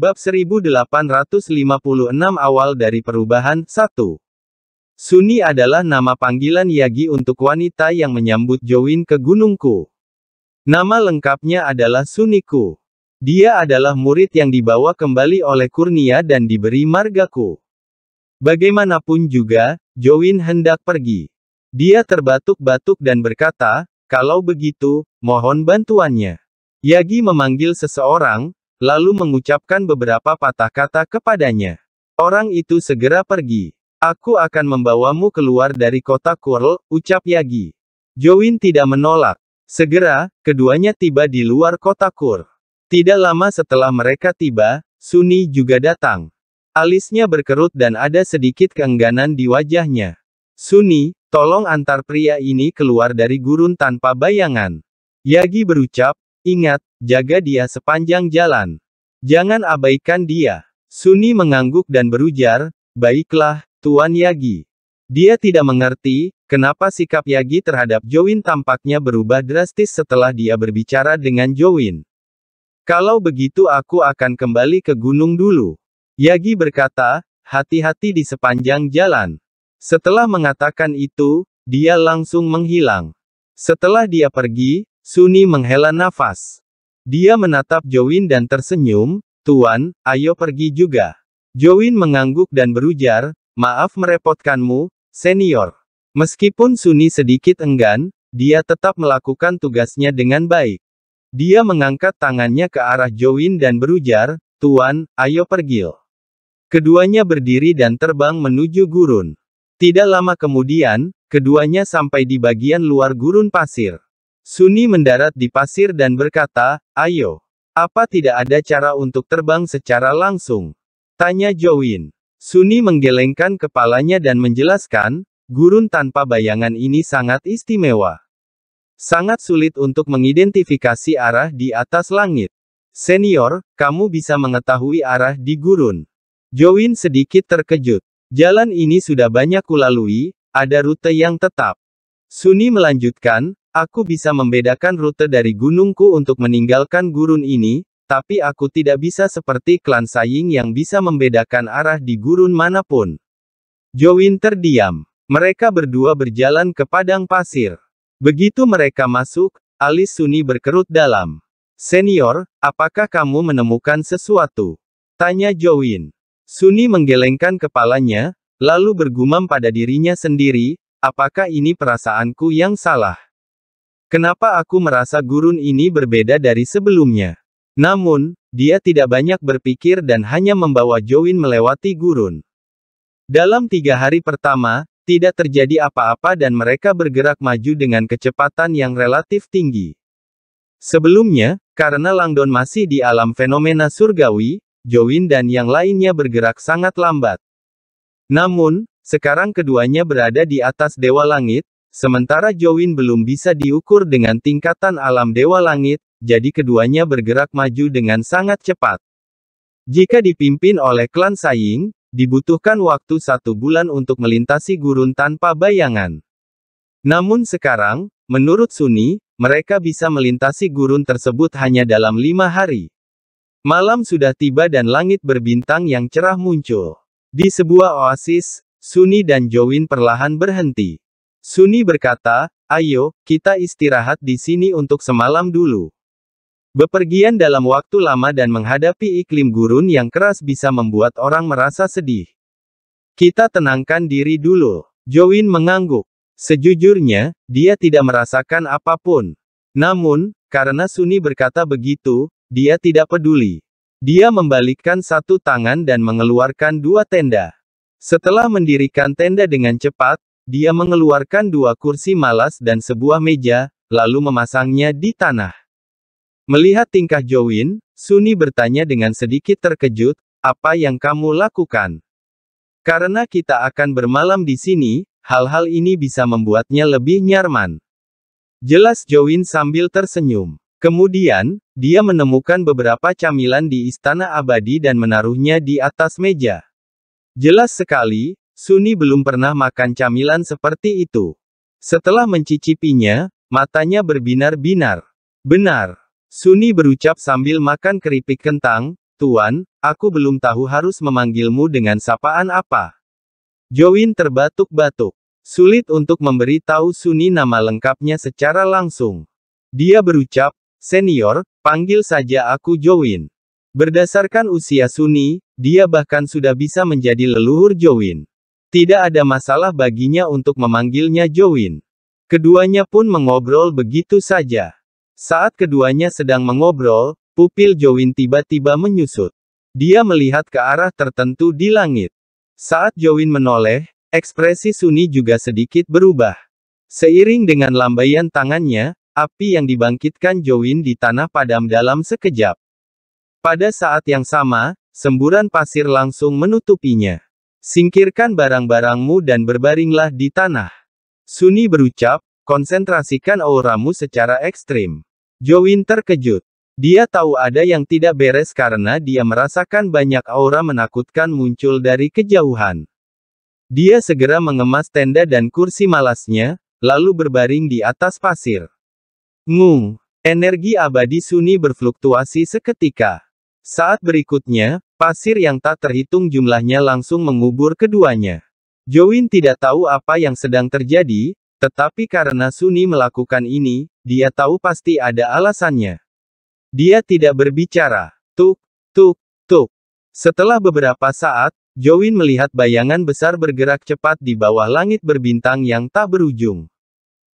Bab 1856 awal dari perubahan 1. Suni adalah nama panggilan Yagi untuk wanita yang menyambut Jowin ke gunungku. Nama lengkapnya adalah Suniku. Dia adalah murid yang dibawa kembali oleh Kurnia dan diberi margaku. Bagaimanapun juga, Jowin hendak pergi. Dia terbatuk-batuk dan berkata, kalau begitu, mohon bantuannya. Yagi memanggil seseorang, lalu mengucapkan beberapa patah kata kepadanya. Orang itu segera pergi. Aku akan membawamu keluar dari kota Kurl, ucap Yagi. Jowin tidak menolak. Segera, keduanya tiba di luar kota Kur. Tidak lama setelah mereka tiba, Suni juga datang. Alisnya berkerut dan ada sedikit keengganan di wajahnya. Suni, tolong antar pria ini keluar dari gurun tanpa bayangan. Yagi berucap, Ingat, jaga dia sepanjang jalan. Jangan abaikan dia. Suni mengangguk dan berujar, baiklah, Tuan Yagi. Dia tidak mengerti, kenapa sikap Yagi terhadap Jowin tampaknya berubah drastis setelah dia berbicara dengan Jowin. Kalau begitu aku akan kembali ke gunung dulu. Yagi berkata, hati-hati di sepanjang jalan. Setelah mengatakan itu, dia langsung menghilang. Setelah dia pergi, Suni menghela nafas. Dia menatap Jowin dan tersenyum, Tuan, ayo pergi juga. Jowin mengangguk dan berujar, maaf merepotkanmu, senior. Meskipun Suni sedikit enggan, dia tetap melakukan tugasnya dengan baik. Dia mengangkat tangannya ke arah Jowin dan berujar, Tuan, ayo pergi. Keduanya berdiri dan terbang menuju gurun. Tidak lama kemudian, keduanya sampai di bagian luar gurun pasir. Suni mendarat di pasir dan berkata, ayo. Apa tidak ada cara untuk terbang secara langsung? Tanya Jowin. Suni menggelengkan kepalanya dan menjelaskan, gurun tanpa bayangan ini sangat istimewa. Sangat sulit untuk mengidentifikasi arah di atas langit. Senior, kamu bisa mengetahui arah di gurun. Jowin sedikit terkejut. Jalan ini sudah banyak kulalui, ada rute yang tetap. Suni melanjutkan, Aku bisa membedakan rute dari gunungku untuk meninggalkan gurun ini, tapi aku tidak bisa seperti klan Saying yang bisa membedakan arah di gurun manapun. Jowin terdiam. Mereka berdua berjalan ke padang pasir. Begitu mereka masuk, alis Suni berkerut dalam. Senior, apakah kamu menemukan sesuatu? Tanya Jowin. Suni menggelengkan kepalanya, lalu bergumam pada dirinya sendiri, apakah ini perasaanku yang salah? Kenapa aku merasa gurun ini berbeda dari sebelumnya? Namun, dia tidak banyak berpikir dan hanya membawa Jowin melewati gurun. Dalam tiga hari pertama, tidak terjadi apa-apa dan mereka bergerak maju dengan kecepatan yang relatif tinggi. Sebelumnya, karena Langdon masih di alam fenomena surgawi, Jowin dan yang lainnya bergerak sangat lambat. Namun, sekarang keduanya berada di atas Dewa Langit, Sementara Jowin belum bisa diukur dengan tingkatan alam dewa langit, jadi keduanya bergerak maju dengan sangat cepat. Jika dipimpin oleh klan Saying, dibutuhkan waktu satu bulan untuk melintasi gurun tanpa bayangan. Namun sekarang, menurut Suni, mereka bisa melintasi gurun tersebut hanya dalam lima hari. Malam sudah tiba dan langit berbintang yang cerah muncul. Di sebuah oasis, Suni dan Jowin perlahan berhenti. Suni berkata, ayo, kita istirahat di sini untuk semalam dulu. Bepergian dalam waktu lama dan menghadapi iklim gurun yang keras bisa membuat orang merasa sedih. Kita tenangkan diri dulu. Jowin mengangguk. Sejujurnya, dia tidak merasakan apapun. Namun, karena Suni berkata begitu, dia tidak peduli. Dia membalikkan satu tangan dan mengeluarkan dua tenda. Setelah mendirikan tenda dengan cepat, dia mengeluarkan dua kursi malas dan sebuah meja, lalu memasangnya di tanah. Melihat tingkah Jowin, Suni bertanya dengan sedikit terkejut, apa yang kamu lakukan? Karena kita akan bermalam di sini, hal-hal ini bisa membuatnya lebih nyaman. Jelas Jowin sambil tersenyum. Kemudian, dia menemukan beberapa camilan di istana abadi dan menaruhnya di atas meja. Jelas sekali, Suni belum pernah makan camilan seperti itu. Setelah mencicipinya, matanya berbinar-binar. Benar. Suni berucap sambil makan keripik kentang, Tuan, aku belum tahu harus memanggilmu dengan sapaan apa. Jowin terbatuk-batuk. Sulit untuk memberi tahu Suni nama lengkapnya secara langsung. Dia berucap, senior, panggil saja aku Jowin. Berdasarkan usia Suni, dia bahkan sudah bisa menjadi leluhur Jowin. Tidak ada masalah baginya untuk memanggilnya Jowin. Keduanya pun mengobrol begitu saja. Saat keduanya sedang mengobrol, pupil Jowin tiba-tiba menyusut. Dia melihat ke arah tertentu di langit. Saat Jowin menoleh, ekspresi Suni juga sedikit berubah. Seiring dengan lambaian tangannya, api yang dibangkitkan Jowin di tanah padam dalam sekejap. Pada saat yang sama, semburan pasir langsung menutupinya. Singkirkan barang-barangmu dan berbaringlah di tanah. Suni berucap, konsentrasikan auramu secara ekstrim. Jowin terkejut. Dia tahu ada yang tidak beres karena dia merasakan banyak aura menakutkan muncul dari kejauhan. Dia segera mengemas tenda dan kursi malasnya, lalu berbaring di atas pasir. Ngung, energi abadi Suni berfluktuasi seketika. Saat berikutnya, Pasir yang tak terhitung jumlahnya langsung mengubur keduanya. Jowin tidak tahu apa yang sedang terjadi, tetapi karena Suni melakukan ini, dia tahu pasti ada alasannya. Dia tidak berbicara. Tuk, tuk, tuk. Setelah beberapa saat, Jowin melihat bayangan besar bergerak cepat di bawah langit berbintang yang tak berujung.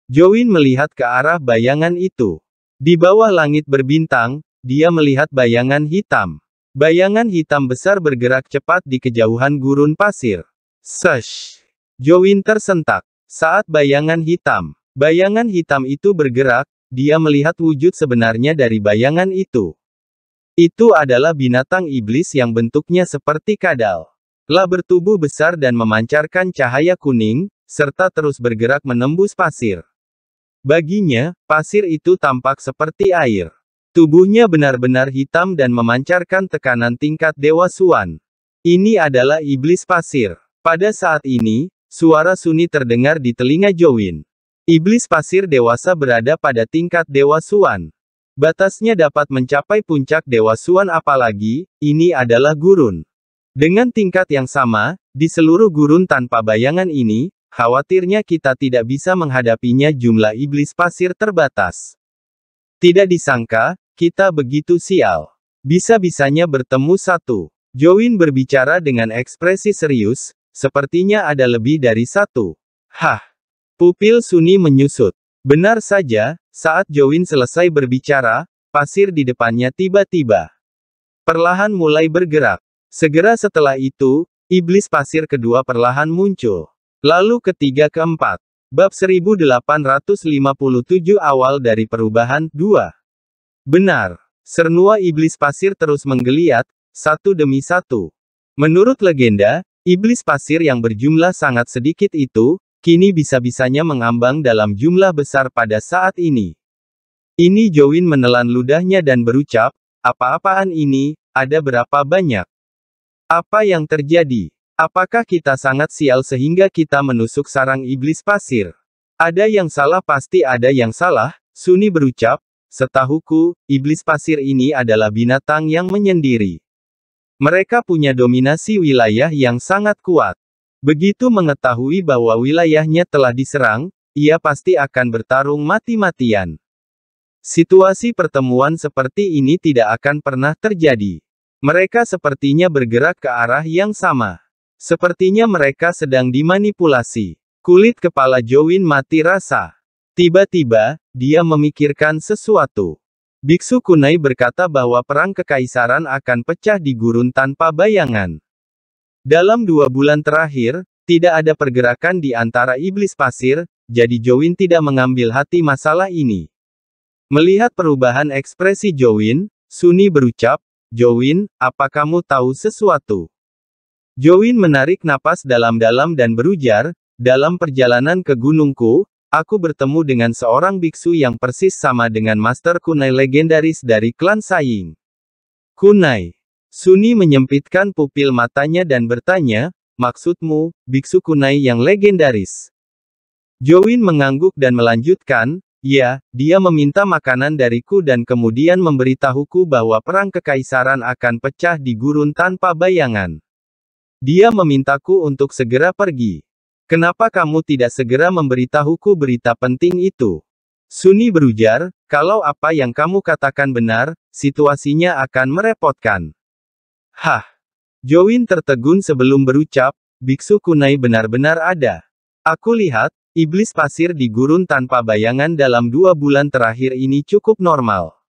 Jowin melihat ke arah bayangan itu. Di bawah langit berbintang, dia melihat bayangan hitam. Bayangan hitam besar bergerak cepat di kejauhan gurun pasir. Sesh! Jowin tersentak. Saat bayangan hitam. Bayangan hitam itu bergerak, dia melihat wujud sebenarnya dari bayangan itu. Itu adalah binatang iblis yang bentuknya seperti kadal. Lah bertubuh besar dan memancarkan cahaya kuning, serta terus bergerak menembus pasir. Baginya, pasir itu tampak seperti air. Tubuhnya benar-benar hitam dan memancarkan tekanan tingkat Dewa Suan. Ini adalah iblis pasir. Pada saat ini, suara Suni terdengar di telinga Jowin. Iblis pasir dewasa berada pada tingkat Dewa Suan. Batasnya dapat mencapai puncak Dewa Suan apalagi, ini adalah gurun. Dengan tingkat yang sama, di seluruh gurun tanpa bayangan ini, khawatirnya kita tidak bisa menghadapinya jumlah iblis pasir terbatas. Tidak disangka, kita begitu sial. Bisa-bisanya bertemu satu. Join berbicara dengan ekspresi serius, sepertinya ada lebih dari satu. Hah. Pupil Suni menyusut. Benar saja, saat Join selesai berbicara, pasir di depannya tiba-tiba. Perlahan mulai bergerak. Segera setelah itu, iblis pasir kedua perlahan muncul. Lalu ketiga keempat. Bab 1857 awal dari perubahan 2. Benar. Sernua iblis pasir terus menggeliat, satu demi satu. Menurut legenda, iblis pasir yang berjumlah sangat sedikit itu, kini bisa-bisanya mengambang dalam jumlah besar pada saat ini. Ini Jowin menelan ludahnya dan berucap, apa-apaan ini, ada berapa banyak? Apa yang terjadi? Apakah kita sangat sial sehingga kita menusuk sarang iblis pasir? Ada yang salah pasti ada yang salah, Suni berucap, Setahuku, iblis pasir ini adalah binatang yang menyendiri. Mereka punya dominasi wilayah yang sangat kuat. Begitu mengetahui bahwa wilayahnya telah diserang, ia pasti akan bertarung mati-matian. Situasi pertemuan seperti ini tidak akan pernah terjadi. Mereka sepertinya bergerak ke arah yang sama. Sepertinya mereka sedang dimanipulasi. Kulit kepala Jowin mati rasa. Tiba-tiba, dia memikirkan sesuatu. Biksu Kunai berkata bahwa perang kekaisaran akan pecah di gurun tanpa bayangan. Dalam dua bulan terakhir, tidak ada pergerakan di antara iblis pasir, jadi Jowin tidak mengambil hati masalah ini. Melihat perubahan ekspresi Jowin, Suni berucap, Jowin, apa kamu tahu sesuatu? Jowin menarik napas dalam-dalam dan berujar, dalam perjalanan ke gunungku, Aku bertemu dengan seorang biksu yang persis sama dengan Master Kunai legendaris dari klan Saying. Kunai. Suni menyempitkan pupil matanya dan bertanya, maksudmu, biksu Kunai yang legendaris? Jowin mengangguk dan melanjutkan, ya, dia meminta makanan dariku dan kemudian memberitahuku bahwa perang kekaisaran akan pecah di gurun tanpa bayangan. Dia memintaku untuk segera pergi. Kenapa kamu tidak segera memberitahuku berita penting itu? Suni berujar, kalau apa yang kamu katakan benar, situasinya akan merepotkan. Hah! Jowin tertegun sebelum berucap, biksu kunai benar-benar ada. Aku lihat, iblis pasir di gurun tanpa bayangan dalam dua bulan terakhir ini cukup normal.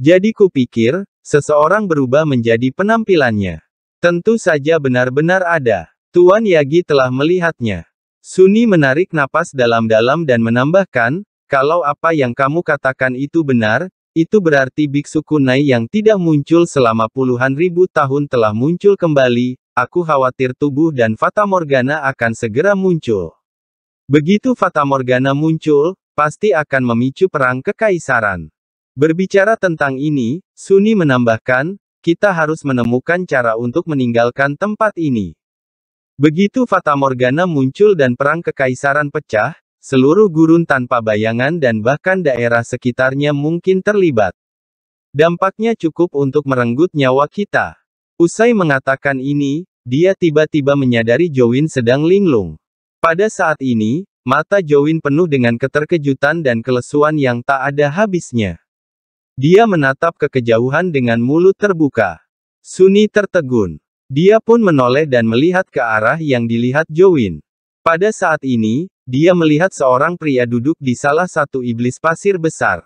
Jadi kupikir, seseorang berubah menjadi penampilannya. Tentu saja benar-benar ada. Tuan Yagi telah melihatnya. Suni menarik napas dalam-dalam dan menambahkan, kalau apa yang kamu katakan itu benar, itu berarti biksu kunai yang tidak muncul selama puluhan ribu tahun telah muncul kembali, aku khawatir tubuh dan Fata Morgana akan segera muncul. Begitu Fata Morgana muncul, pasti akan memicu perang kekaisaran. Berbicara tentang ini, Suni menambahkan, kita harus menemukan cara untuk meninggalkan tempat ini. Begitu Fata Morgana muncul dan perang kekaisaran pecah, seluruh gurun tanpa bayangan dan bahkan daerah sekitarnya mungkin terlibat. Dampaknya cukup untuk merenggut nyawa kita. Usai mengatakan ini, dia tiba-tiba menyadari Jowin sedang linglung. Pada saat ini, Mata Jowin penuh dengan keterkejutan dan kelesuan yang tak ada habisnya. Dia menatap ke kejauhan dengan mulut terbuka. Suni tertegun. Dia pun menoleh dan melihat ke arah yang dilihat Jowin. Pada saat ini, dia melihat seorang pria duduk di salah satu iblis pasir besar.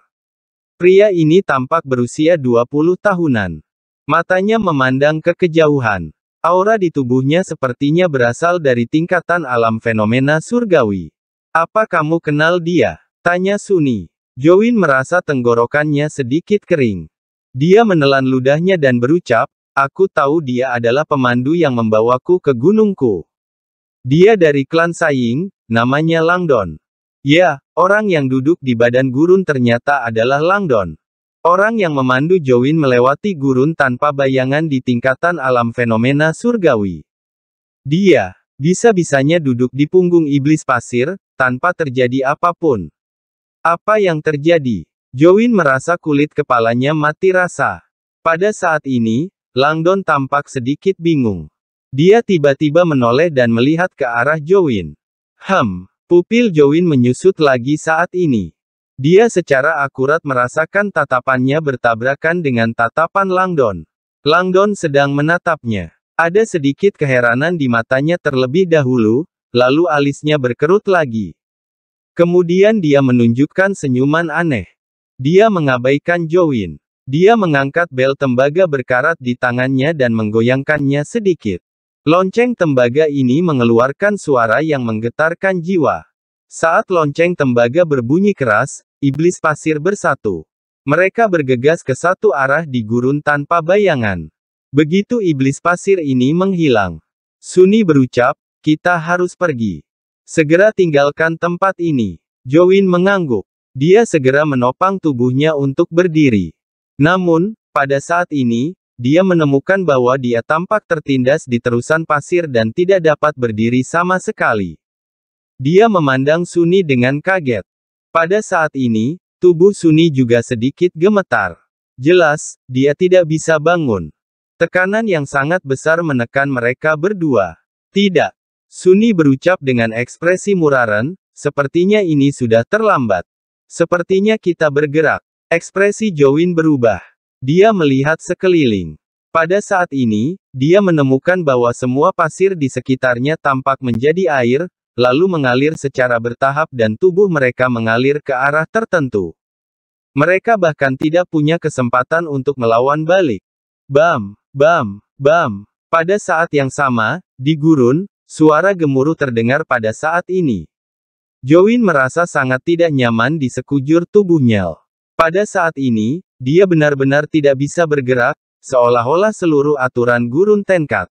Pria ini tampak berusia 20 tahunan. Matanya memandang ke kejauhan. Aura di tubuhnya sepertinya berasal dari tingkatan alam fenomena surgawi. Apa kamu kenal dia? Tanya Suni. Jowin merasa tenggorokannya sedikit kering. Dia menelan ludahnya dan berucap, Aku tahu dia adalah pemandu yang membawaku ke gunungku. Dia dari klan Saying, namanya Langdon. Ya, orang yang duduk di badan gurun ternyata adalah Langdon. Orang yang memandu Jowin melewati gurun tanpa bayangan di tingkatan alam fenomena surgawi. Dia, bisa-bisanya duduk di punggung iblis pasir, tanpa terjadi apapun. Apa yang terjadi? Jowin merasa kulit kepalanya mati rasa. Pada saat ini, Langdon tampak sedikit bingung. Dia tiba-tiba menoleh dan melihat ke arah Jowin. Hem, pupil Jowin menyusut lagi saat ini. Dia secara akurat merasakan tatapannya bertabrakan dengan tatapan Langdon. Langdon sedang menatapnya. Ada sedikit keheranan di matanya terlebih dahulu, lalu alisnya berkerut lagi. Kemudian dia menunjukkan senyuman aneh. Dia mengabaikan Jowin. Dia mengangkat bel tembaga berkarat di tangannya dan menggoyangkannya sedikit. Lonceng tembaga ini mengeluarkan suara yang menggetarkan jiwa. Saat lonceng tembaga berbunyi keras, iblis pasir bersatu. Mereka bergegas ke satu arah di gurun tanpa bayangan. Begitu iblis pasir ini menghilang, Suni berucap, "Kita harus pergi. Segera tinggalkan tempat ini." Jowin mengangguk. Dia segera menopang tubuhnya untuk berdiri. Namun, pada saat ini, dia menemukan bahwa dia tampak tertindas di terusan pasir dan tidak dapat berdiri sama sekali. Dia memandang Suni dengan kaget. Pada saat ini, tubuh Suni juga sedikit gemetar. Jelas, dia tidak bisa bangun. Tekanan yang sangat besar menekan mereka berdua. Tidak. Suni berucap dengan ekspresi muraran, sepertinya ini sudah terlambat. Sepertinya kita bergerak. Ekspresi Jowin berubah. Dia melihat sekeliling. Pada saat ini, dia menemukan bahwa semua pasir di sekitarnya tampak menjadi air, lalu mengalir secara bertahap dan tubuh mereka mengalir ke arah tertentu. Mereka bahkan tidak punya kesempatan untuk melawan balik. Bam, bam, bam. Pada saat yang sama, di gurun, suara gemuruh terdengar pada saat ini. Jowin merasa sangat tidak nyaman di sekujur tubuhnya. Pada saat ini, dia benar-benar tidak bisa bergerak, seolah-olah seluruh aturan gurun Tenkat.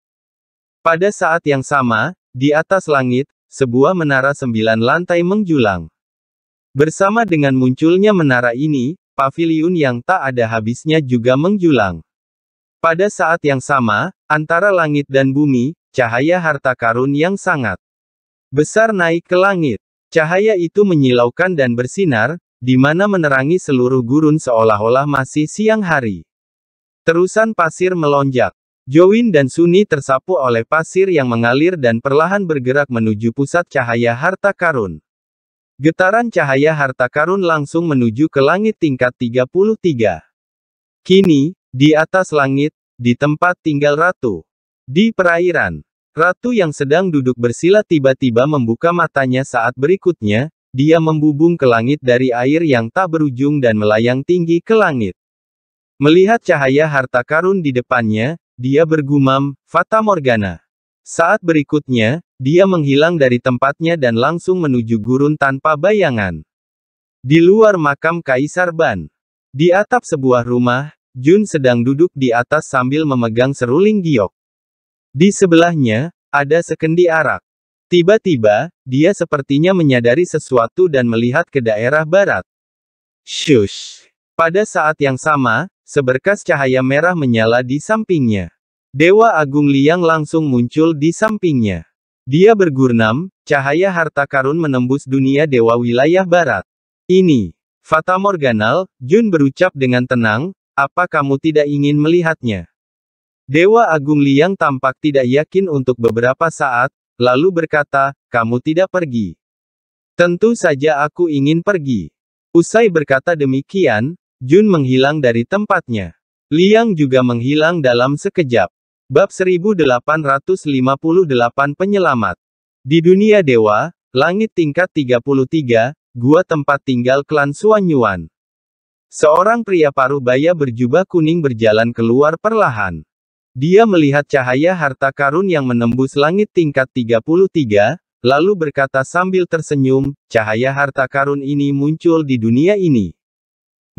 Pada saat yang sama, di atas langit, sebuah menara sembilan lantai menjulang. Bersama dengan munculnya menara ini, pavilion yang tak ada habisnya juga menjulang. Pada saat yang sama, antara langit dan bumi, cahaya harta karun yang sangat besar naik ke langit. Cahaya itu menyilaukan dan bersinar, di mana menerangi seluruh gurun seolah-olah masih siang hari. Terusan pasir melonjak. Jowin dan Suni tersapu oleh pasir yang mengalir dan perlahan bergerak menuju pusat cahaya harta karun. Getaran cahaya harta karun langsung menuju ke langit tingkat 33. Kini, di atas langit, di tempat tinggal ratu. Di perairan, ratu yang sedang duduk bersila tiba-tiba membuka matanya saat berikutnya, dia membubung ke langit dari air yang tak berujung dan melayang tinggi ke langit. Melihat cahaya harta karun di depannya, dia bergumam, Fata Morgana. Saat berikutnya, dia menghilang dari tempatnya dan langsung menuju gurun tanpa bayangan. Di luar makam Kaisar Ban. Di atap sebuah rumah, Jun sedang duduk di atas sambil memegang seruling giok. Di sebelahnya, ada sekendi arak. Tiba-tiba, dia sepertinya menyadari sesuatu dan melihat ke daerah barat. Shush! Pada saat yang sama, seberkas cahaya merah menyala di sampingnya. Dewa Agung Liang langsung muncul di sampingnya. Dia bergurnam, cahaya harta karun menembus dunia dewa wilayah barat. Ini, Fata Morganal, Jun berucap dengan tenang, apa kamu tidak ingin melihatnya? Dewa Agung Liang tampak tidak yakin untuk beberapa saat, lalu berkata, "Kamu tidak pergi. Tentu saja aku ingin pergi." Usai berkata demikian, Jun menghilang dari tempatnya. Liang juga menghilang dalam sekejap. Bab 1858 Penyelamat Di dunia dewa, langit tingkat 33, gua tempat tinggal klan Suanyuan. Seorang pria paruh baya berjubah kuning berjalan keluar perlahan. Dia melihat cahaya harta karun yang menembus langit tingkat 33, lalu berkata sambil tersenyum, cahaya harta karun ini muncul di dunia ini.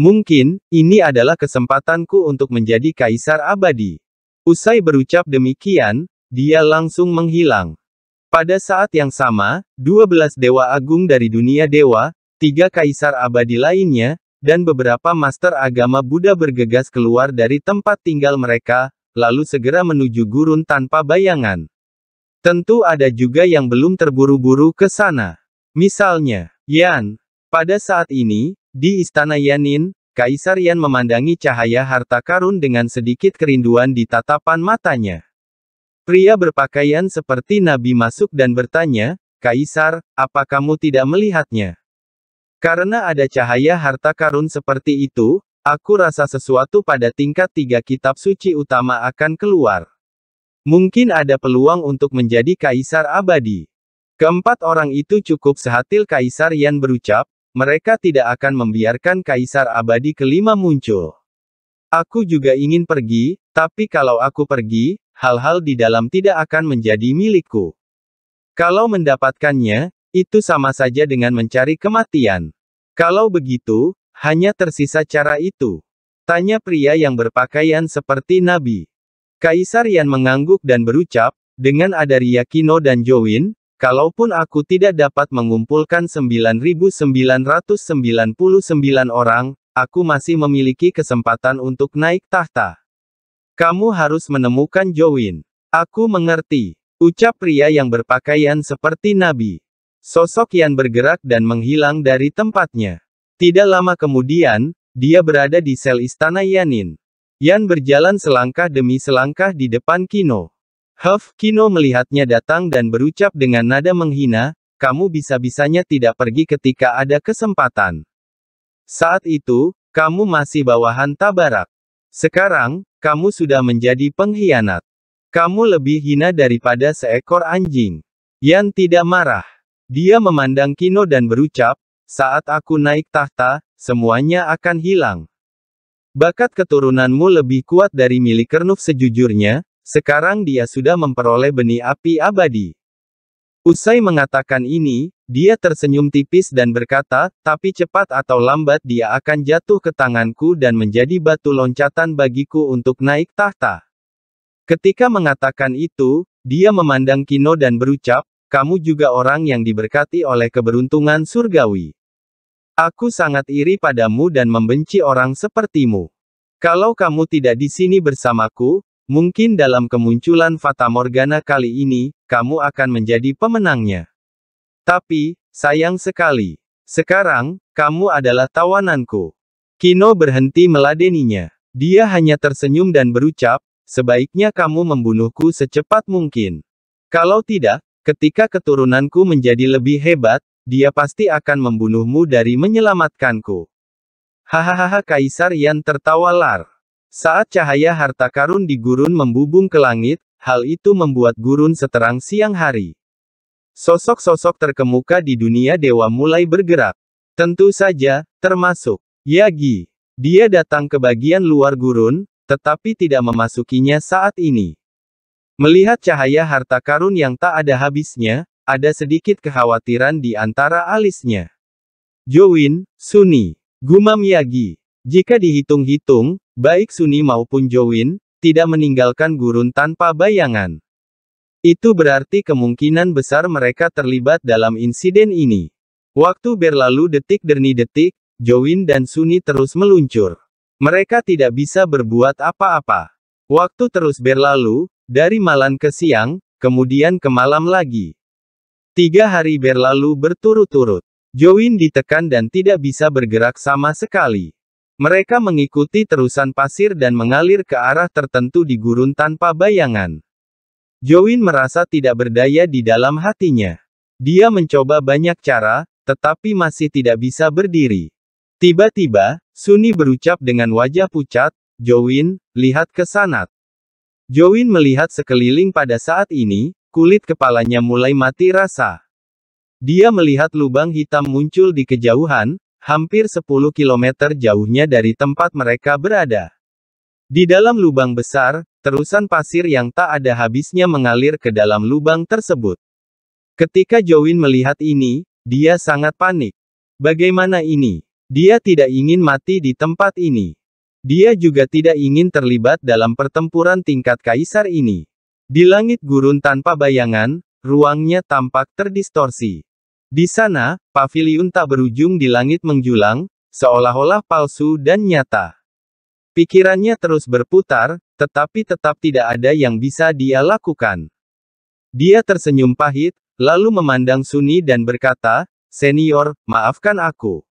Mungkin, ini adalah kesempatanku untuk menjadi kaisar abadi. Usai berucap demikian, dia langsung menghilang. Pada saat yang sama, 12 dewa agung dari dunia dewa, tiga kaisar abadi lainnya, dan beberapa master agama Buddha bergegas keluar dari tempat tinggal mereka, lalu segera menuju gurun tanpa bayangan. Tentu ada juga yang belum terburu-buru ke sana. Misalnya, Yan. Pada saat ini, di istana Yanin, Kaisar Yan memandangi cahaya harta karun dengan sedikit kerinduan di tatapan matanya. Pria berpakaian seperti Nabi masuk dan bertanya, Kaisar, apa kamu tidak melihatnya? Karena ada cahaya harta karun seperti itu, Aku rasa sesuatu pada tingkat tiga kitab suci utama akan keluar. Mungkin ada peluang untuk menjadi kaisar abadi. Keempat orang itu cukup sehatil kaisar yang berucap, mereka tidak akan membiarkan kaisar abadi kelima muncul. Aku juga ingin pergi, tapi kalau aku pergi, hal-hal di dalam tidak akan menjadi milikku. Kalau mendapatkannya, itu sama saja dengan mencari kematian. Kalau begitu, hanya tersisa cara itu. Tanya pria yang berpakaian seperti nabi. Kaisar Yan mengangguk dan berucap, dengan ada Riyakino dan Jowin, kalaupun aku tidak dapat mengumpulkan 9.999 orang, aku masih memiliki kesempatan untuk naik tahta. Kamu harus menemukan Jowin. Aku mengerti, ucap pria yang berpakaian seperti nabi. Sosok Yan bergerak dan menghilang dari tempatnya. Tidak lama kemudian, dia berada di sel istana Yanin. Yan berjalan selangkah demi selangkah di depan Kino. Huff, Kino melihatnya datang dan berucap dengan nada menghina, kamu bisa-bisanya tidak pergi ketika ada kesempatan. Saat itu, kamu masih bawahan tabarak. Sekarang, kamu sudah menjadi pengkhianat. Kamu lebih hina daripada seekor anjing. Yan tidak marah. Dia memandang Kino dan berucap, saat aku naik tahta, semuanya akan hilang. Bakat keturunanmu lebih kuat dari milik Kernuf sejujurnya, sekarang dia sudah memperoleh benih api abadi. Usai mengatakan ini, dia tersenyum tipis dan berkata, tapi cepat atau lambat dia akan jatuh ke tanganku dan menjadi batu loncatan bagiku untuk naik tahta. Ketika mengatakan itu, dia memandang Kino dan berucap, kamu juga orang yang diberkati oleh keberuntungan surgawi. Aku sangat iri padamu dan membenci orang sepertimu. Kalau kamu tidak di sini bersamaku, mungkin dalam kemunculan Fata Morgana kali ini, kamu akan menjadi pemenangnya. Tapi, sayang sekali. Sekarang, kamu adalah tawananku. Kino berhenti meladeninya. Dia hanya tersenyum dan berucap, sebaiknya kamu membunuhku secepat mungkin. Kalau tidak, ketika keturunanku menjadi lebih hebat, dia pasti akan membunuhmu dari menyelamatkanku. Hahaha Kaisar Yan tertawa lar. Saat cahaya harta karun di gurun membubung ke langit, hal itu membuat gurun seterang siang hari. Sosok-sosok terkemuka di dunia dewa mulai bergerak. Tentu saja, termasuk Yagi. Dia datang ke bagian luar gurun, tetapi tidak memasukinya saat ini. Melihat cahaya harta karun yang tak ada habisnya, ada sedikit kekhawatiran di antara alisnya. Jowin, Suni, Gumam Yagi. Jika dihitung-hitung, baik Suni maupun Jowin, tidak meninggalkan gurun tanpa bayangan. Itu berarti kemungkinan besar mereka terlibat dalam insiden ini. Waktu berlalu detik demi detik, Jowin dan Suni terus meluncur. Mereka tidak bisa berbuat apa-apa. Waktu terus berlalu, dari malam ke siang, kemudian ke malam lagi. Tiga hari berlalu berturut-turut. Jowin ditekan dan tidak bisa bergerak sama sekali. Mereka mengikuti terusan pasir dan mengalir ke arah tertentu di gurun tanpa bayangan. Jowin merasa tidak berdaya di dalam hatinya. Dia mencoba banyak cara, tetapi masih tidak bisa berdiri. Tiba-tiba, Suni berucap dengan wajah pucat, Jowin, lihat ke sanat. Jowin melihat sekeliling pada saat ini, Kulit kepalanya mulai mati rasa. Dia melihat lubang hitam muncul di kejauhan, hampir 10 km jauhnya dari tempat mereka berada. Di dalam lubang besar, terusan pasir yang tak ada habisnya mengalir ke dalam lubang tersebut. Ketika Jowin melihat ini, dia sangat panik. Bagaimana ini? Dia tidak ingin mati di tempat ini. Dia juga tidak ingin terlibat dalam pertempuran tingkat kaisar ini. Di langit gurun tanpa bayangan, ruangnya tampak terdistorsi. Di sana, pavilion tak berujung di langit menjulang, seolah-olah palsu dan nyata. Pikirannya terus berputar, tetapi tetap tidak ada yang bisa dia lakukan. Dia tersenyum pahit, lalu memandang Suni dan berkata, Senior, maafkan aku.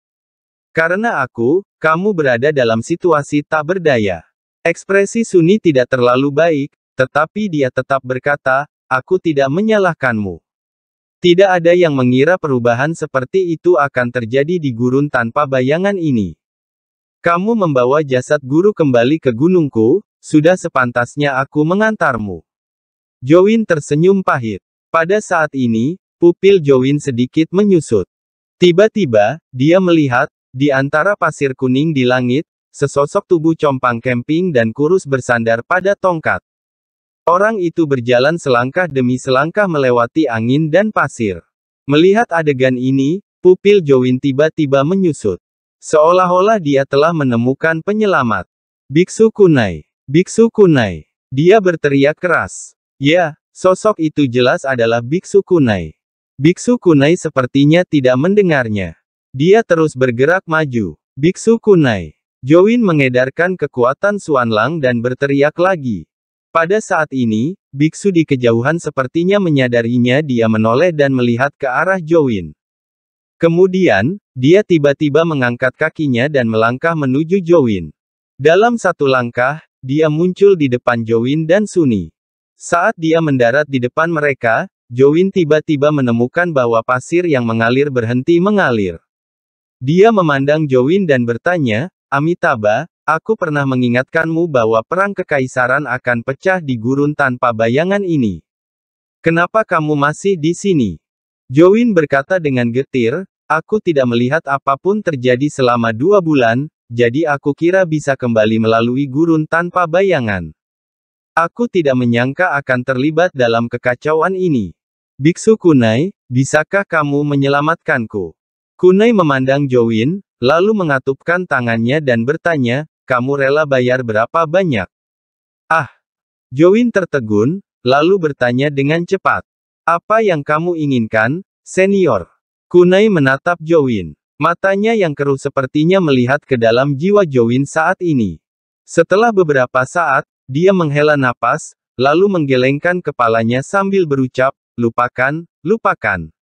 Karena aku, kamu berada dalam situasi tak berdaya. Ekspresi Suni tidak terlalu baik, tetapi dia tetap berkata, aku tidak menyalahkanmu. Tidak ada yang mengira perubahan seperti itu akan terjadi di gurun tanpa bayangan ini. Kamu membawa jasad guru kembali ke gunungku, sudah sepantasnya aku mengantarmu. Jowin tersenyum pahit. Pada saat ini, pupil Jowin sedikit menyusut. Tiba-tiba, dia melihat, di antara pasir kuning di langit, sesosok tubuh compang kemping dan kurus bersandar pada tongkat. Orang itu berjalan selangkah demi selangkah melewati angin dan pasir. Melihat adegan ini, pupil Jowin tiba-tiba menyusut. Seolah-olah dia telah menemukan penyelamat. Biksu kunai. Biksu kunai. Dia berteriak keras. Ya, sosok itu jelas adalah Biksu kunai. Biksu kunai sepertinya tidak mendengarnya. Dia terus bergerak maju. Biksu kunai. Jowin mengedarkan kekuatan Suan Lang dan berteriak lagi. Pada saat ini, biksu di kejauhan sepertinya menyadarinya dia menoleh dan melihat ke arah Jowin. Kemudian, dia tiba-tiba mengangkat kakinya dan melangkah menuju Jowin. Dalam satu langkah, dia muncul di depan Jowin dan Suni. Saat dia mendarat di depan mereka, Jowin tiba-tiba menemukan bahwa pasir yang mengalir berhenti mengalir. Dia memandang Jowin dan bertanya, Amitabha, Aku pernah mengingatkanmu bahwa perang kekaisaran akan pecah di gurun tanpa bayangan ini. Kenapa kamu masih di sini? Jowin berkata dengan getir, aku tidak melihat apapun terjadi selama dua bulan, jadi aku kira bisa kembali melalui gurun tanpa bayangan. Aku tidak menyangka akan terlibat dalam kekacauan ini. Biksu Kunai, bisakah kamu menyelamatkanku? Kunai memandang Jowin, lalu mengatupkan tangannya dan bertanya, kamu rela bayar berapa banyak? Ah! Join tertegun, lalu bertanya dengan cepat. Apa yang kamu inginkan, senior? Kunai menatap Join. Matanya yang keruh sepertinya melihat ke dalam jiwa Join saat ini. Setelah beberapa saat, dia menghela napas, lalu menggelengkan kepalanya sambil berucap, lupakan, lupakan.